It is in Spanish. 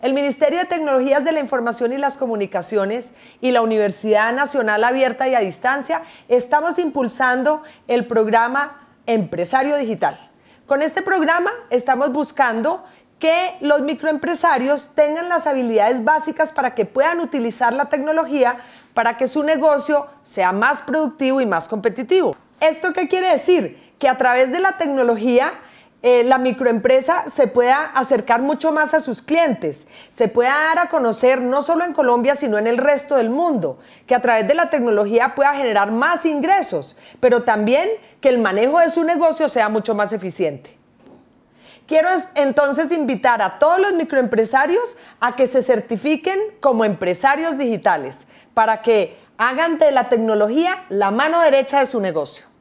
El Ministerio de Tecnologías de la Información y las Comunicaciones y la Universidad Nacional Abierta y a Distancia estamos impulsando el programa Empresario Digital. Con este programa estamos buscando que los microempresarios tengan las habilidades básicas para que puedan utilizar la tecnología para que su negocio sea más productivo y más competitivo. ¿Esto qué quiere decir? Que a través de la tecnología eh, la microempresa se pueda acercar mucho más a sus clientes, se pueda dar a conocer no solo en Colombia, sino en el resto del mundo, que a través de la tecnología pueda generar más ingresos, pero también que el manejo de su negocio sea mucho más eficiente. Quiero entonces invitar a todos los microempresarios a que se certifiquen como empresarios digitales para que hagan de la tecnología la mano derecha de su negocio.